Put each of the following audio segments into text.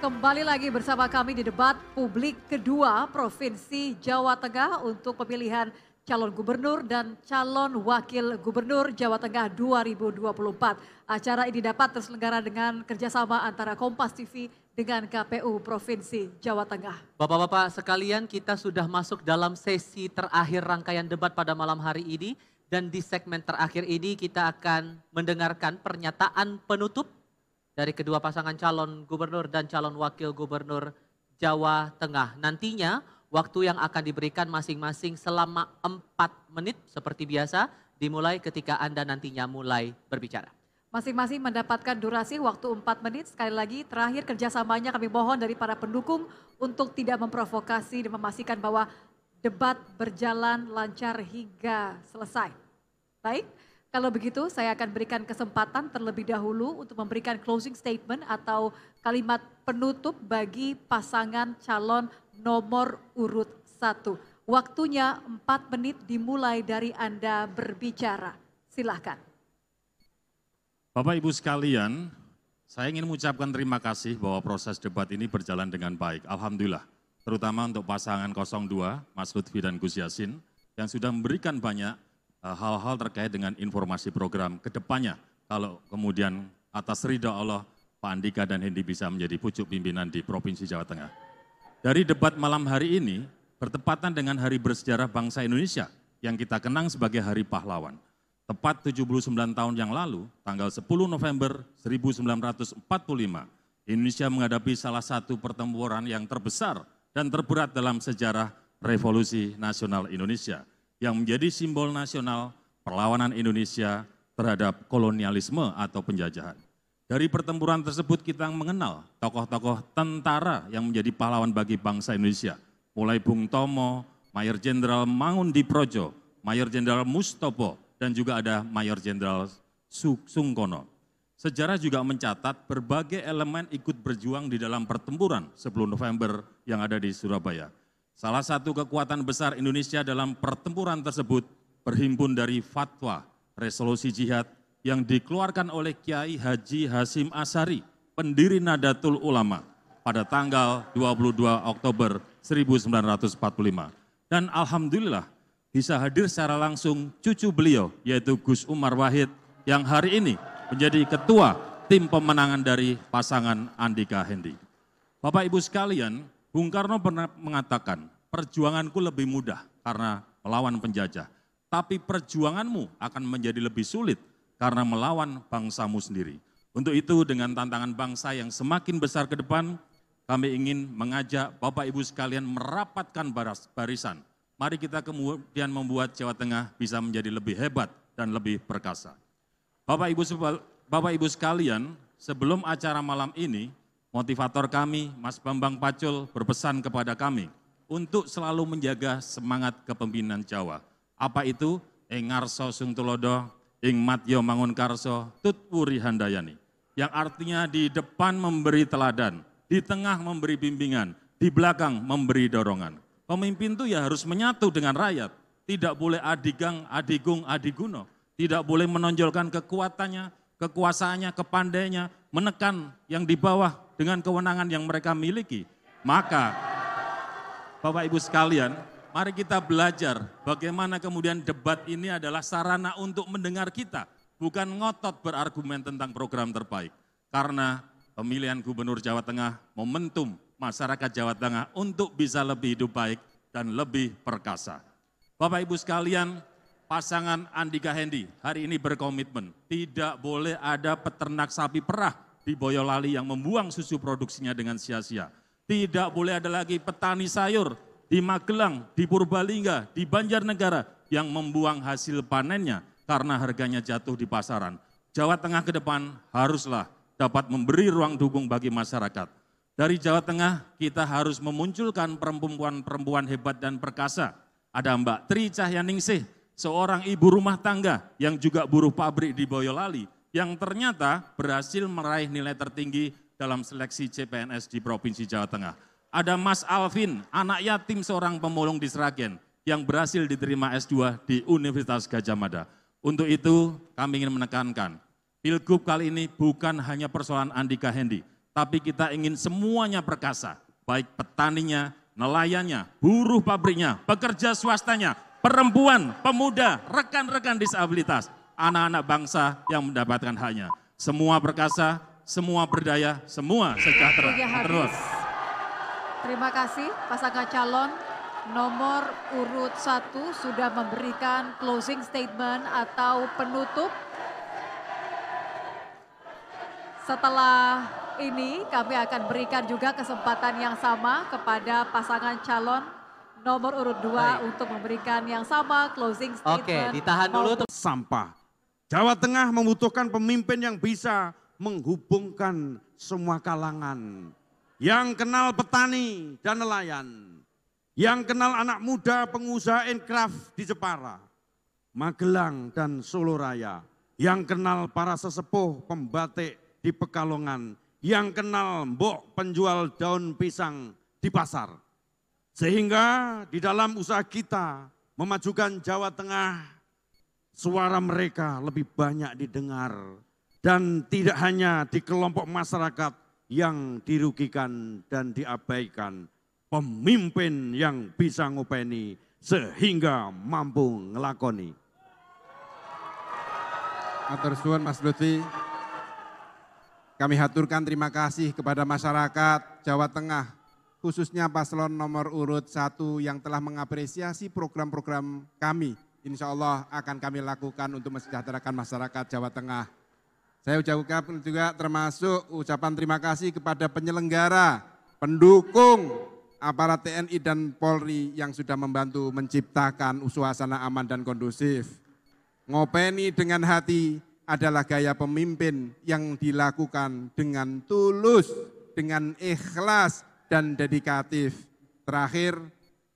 Kembali lagi bersama kami di debat publik kedua Provinsi Jawa Tengah untuk pemilihan calon gubernur dan calon wakil gubernur Jawa Tengah 2024. Acara ini dapat terselenggara dengan kerjasama antara Kompas TV dengan KPU Provinsi Jawa Tengah. Bapak-bapak sekalian kita sudah masuk dalam sesi terakhir rangkaian debat pada malam hari ini. Dan di segmen terakhir ini kita akan mendengarkan pernyataan penutup dari kedua pasangan calon gubernur dan calon wakil gubernur Jawa Tengah. Nantinya waktu yang akan diberikan masing-masing selama 4 menit seperti biasa dimulai ketika Anda nantinya mulai berbicara. Masing-masing mendapatkan durasi waktu 4 menit. Sekali lagi terakhir kerjasamanya kami mohon dari para pendukung untuk tidak memprovokasi dan memastikan bahwa debat berjalan lancar hingga selesai. Baik, kalau begitu, saya akan berikan kesempatan terlebih dahulu untuk memberikan closing statement atau kalimat penutup bagi pasangan calon nomor urut satu. Waktunya empat menit dimulai dari Anda berbicara. Silahkan. Bapak Ibu sekalian, saya ingin mengucapkan terima kasih bahwa proses debat ini berjalan dengan baik. Alhamdulillah, terutama untuk pasangan 02, Mas Lutfi dan Gus Yasin, yang sudah memberikan banyak Eh, hal-hal terkait dengan informasi program kedepannya. Kalau kemudian atas ridha Allah, Pak Andika dan Hendi bisa menjadi pucuk pimpinan di Provinsi Jawa Tengah. Dari debat malam hari ini, bertepatan dengan hari bersejarah bangsa Indonesia yang kita kenang sebagai Hari Pahlawan. Tepat 79 tahun yang lalu, tanggal 10 November 1945, Indonesia menghadapi salah satu pertempuran yang terbesar dan terberat dalam sejarah Revolusi Nasional Indonesia – yang menjadi simbol nasional perlawanan Indonesia terhadap kolonialisme atau penjajahan. Dari pertempuran tersebut kita mengenal tokoh-tokoh tentara yang menjadi pahlawan bagi bangsa Indonesia, mulai Bung Tomo, Mayor Jenderal Mangun Projo, Mayor Jenderal Mustopo, dan juga ada Mayor Jenderal Sungkono. Sejarah juga mencatat berbagai elemen ikut berjuang di dalam pertempuran 10 November yang ada di Surabaya Salah satu kekuatan besar Indonesia dalam pertempuran tersebut berhimpun dari fatwa resolusi jihad yang dikeluarkan oleh Kiai Haji Hasim Asari, pendiri Nadatul Ulama, pada tanggal 22 Oktober 1945. Dan Alhamdulillah bisa hadir secara langsung cucu beliau, yaitu Gus Umar Wahid, yang hari ini menjadi ketua tim pemenangan dari pasangan Andika Hendi. Bapak Ibu sekalian, Bung Karno pernah mengatakan, perjuanganku lebih mudah karena melawan penjajah, tapi perjuanganmu akan menjadi lebih sulit karena melawan bangsamu sendiri. Untuk itu dengan tantangan bangsa yang semakin besar ke depan, kami ingin mengajak Bapak Ibu sekalian merapatkan baras, barisan. Mari kita kemudian membuat Jawa Tengah bisa menjadi lebih hebat dan lebih perkasa. Bapak Ibu Bapak Ibu sekalian, sebelum acara malam ini Motivator kami, Mas Bambang Pacul, berpesan kepada kami untuk selalu menjaga semangat kepemimpinan Jawa. Apa itu? Ing ngarso sung tulodo, ing matyo mangun karso, Tutwuri handayani. Yang artinya di depan memberi teladan, di tengah memberi bimbingan, di belakang memberi dorongan. Pemimpin itu ya harus menyatu dengan rakyat. Tidak boleh adigang, adigung, adiguno. Tidak boleh menonjolkan kekuatannya, kekuasaannya, kepandainya, menekan yang di bawah dengan kewenangan yang mereka miliki. Maka Bapak Ibu sekalian, mari kita belajar bagaimana kemudian debat ini adalah sarana untuk mendengar kita, bukan ngotot berargumen tentang program terbaik. Karena pemilihan Gubernur Jawa Tengah momentum masyarakat Jawa Tengah untuk bisa lebih hidup baik dan lebih perkasa. Bapak Ibu sekalian, pasangan Andika Hendi hari ini berkomitmen, tidak boleh ada peternak sapi perah di Boyolali yang membuang susu produksinya dengan sia-sia. Tidak boleh ada lagi petani sayur di Magelang, di Purbalingga, di Banjarnegara yang membuang hasil panennya karena harganya jatuh di pasaran. Jawa Tengah ke depan haruslah dapat memberi ruang dukung bagi masyarakat. Dari Jawa Tengah kita harus memunculkan perempuan-perempuan hebat dan perkasa. Ada Mbak Tri Cahyaningsih, seorang ibu rumah tangga yang juga buruh pabrik di Boyolali yang ternyata berhasil meraih nilai tertinggi dalam seleksi CPNS di Provinsi Jawa Tengah. Ada Mas Alvin, anak yatim seorang pemulung di Sragen yang berhasil diterima S2 di Universitas Gajah Mada. Untuk itu kami ingin menekankan, Pilgub kali ini bukan hanya persoalan Andika Hendi, tapi kita ingin semuanya perkasa, baik petaninya, nelayannya, buruh pabriknya, pekerja swastanya, perempuan, pemuda, rekan-rekan disabilitas anak-anak bangsa yang mendapatkan haknya. Semua perkasa, semua berdaya, semua sejahtera. Terus. Terima kasih pasangan calon nomor urut satu sudah memberikan closing statement atau penutup. Setelah ini kami akan berikan juga kesempatan yang sama kepada pasangan calon nomor urut dua untuk memberikan yang sama closing statement. Oke, ditahan dulu. Sampah Jawa Tengah membutuhkan pemimpin yang bisa menghubungkan semua kalangan. Yang kenal petani dan nelayan. Yang kenal anak muda pengusaha inkraf di Jepara. Magelang dan Solo Raya. Yang kenal para sesepuh pembatik di Pekalongan. Yang kenal mbok penjual daun pisang di pasar. Sehingga di dalam usaha kita memajukan Jawa Tengah Suara mereka lebih banyak didengar dan tidak hanya di kelompok masyarakat yang dirugikan dan diabaikan. Pemimpin yang bisa ngupeni sehingga mampu ngelakoni. Atur suwun Mas Lutfi. Kami haturkan terima kasih kepada masyarakat Jawa Tengah, khususnya paslon nomor urut satu yang telah mengapresiasi program-program kami insya Allah akan kami lakukan untuk mensejahterakan masyarakat Jawa Tengah. Saya ucapkan juga termasuk ucapan terima kasih kepada penyelenggara, pendukung aparat TNI dan Polri yang sudah membantu menciptakan suasana aman dan kondusif. Ngopeni dengan hati adalah gaya pemimpin yang dilakukan dengan tulus, dengan ikhlas dan dedikatif. Terakhir,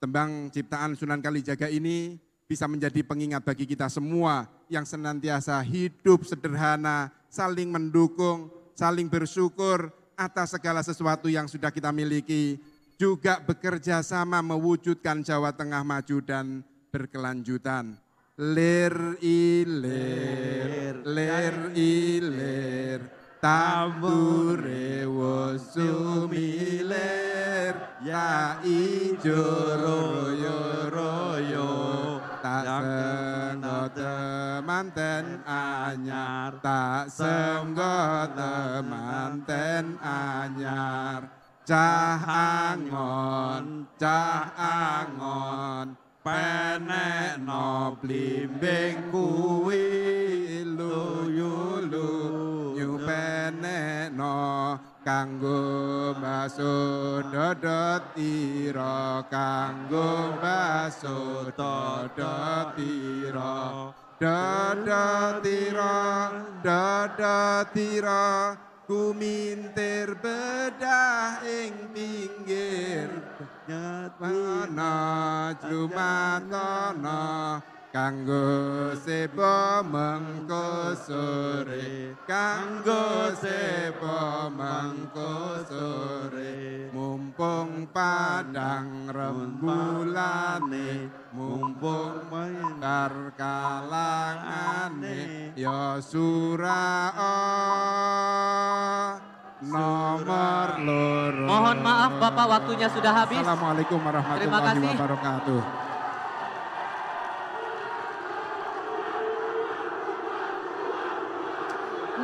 tembang ciptaan Sunan Kalijaga ini bisa menjadi pengingat bagi kita semua yang senantiasa hidup sederhana, saling mendukung, saling bersyukur atas segala sesuatu yang sudah kita miliki, juga bekerja sama mewujudkan Jawa Tengah maju dan berkelanjutan. Lir ilir, lir ilir, tambure wosumilir, ya ijo ten anyar tak sengga temanten anyar cah angon cah angon penek no blimbing kuwi luyu lu nyu penek no kanggo basuh dodot tiro kanggo basuh dodot tiro dodot tiro dodot tiro kumintir bedah ing pinggir nyatana jumatono kanggo sepo mengko sore kanggo sepo mengko sore mumpung padang rembulane mumpung mendar kalangane ya sura nomor loro mohon maaf Bapak waktunya sudah habis Assalamualaikum warahmatullahi wabarakatuh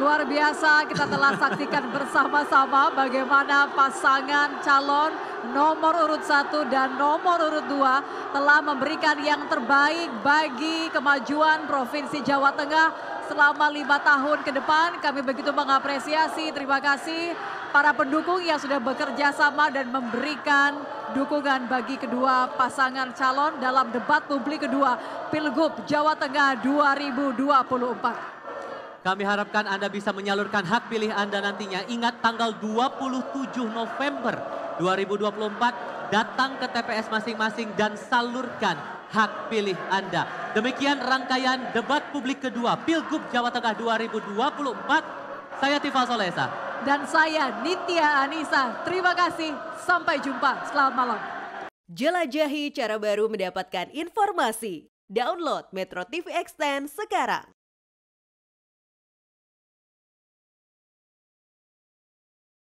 Luar biasa kita telah saksikan bersama-sama bagaimana pasangan calon nomor urut satu dan nomor urut dua telah memberikan yang terbaik bagi kemajuan Provinsi Jawa Tengah selama lima tahun ke depan. Kami begitu mengapresiasi, terima kasih para pendukung yang sudah bekerja sama dan memberikan dukungan bagi kedua pasangan calon dalam debat publik kedua Pilgub Jawa Tengah 2024. Kami harapkan Anda bisa menyalurkan hak pilih Anda nantinya. Ingat tanggal 27 November 2024 datang ke TPS masing-masing dan salurkan hak pilih Anda. Demikian rangkaian debat publik kedua Pilgub Jawa Tengah 2024. Saya Tifa Solesa. Dan saya Nitya Anissa. Terima kasih. Sampai jumpa. Selamat malam. Jelajahi cara baru mendapatkan informasi. Download Metro TV Extend sekarang.